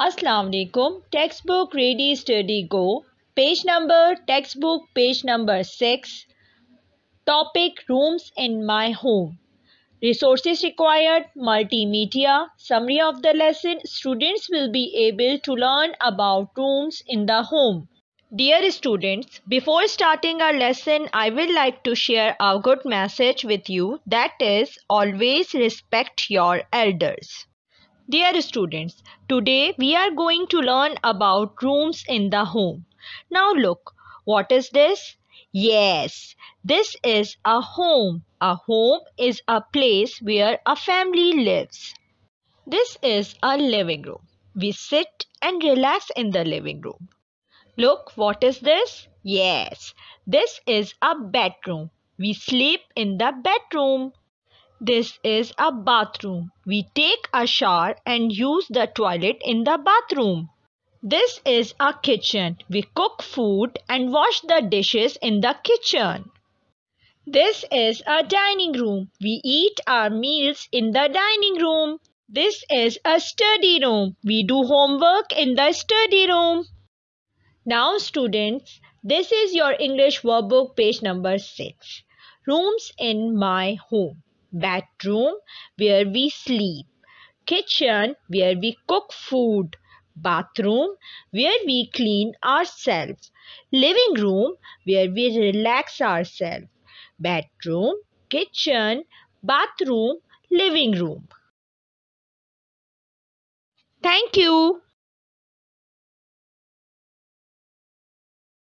Assalamualaikum. Textbook Ready Study Go. Page number, textbook page number 6. Topic Rooms in My Home. Resources required, multimedia, summary of the lesson. Students will be able to learn about rooms in the home. Dear students, before starting our lesson, I would like to share a good message with you that is always respect your elders. Dear students, today we are going to learn about rooms in the home. Now look, what is this? Yes, this is a home. A home is a place where a family lives. This is a living room. We sit and relax in the living room. Look, what is this? Yes, this is a bedroom. We sleep in the bedroom. This is a bathroom. We take a shower and use the toilet in the bathroom. This is a kitchen. We cook food and wash the dishes in the kitchen. This is a dining room. We eat our meals in the dining room. This is a study room. We do homework in the study room. Now students, this is your English workbook page number 6. Rooms in my home bedroom where we sleep, kitchen where we cook food, bathroom where we clean ourselves, living room where we relax ourselves, bedroom, kitchen, bathroom, living room. Thank you.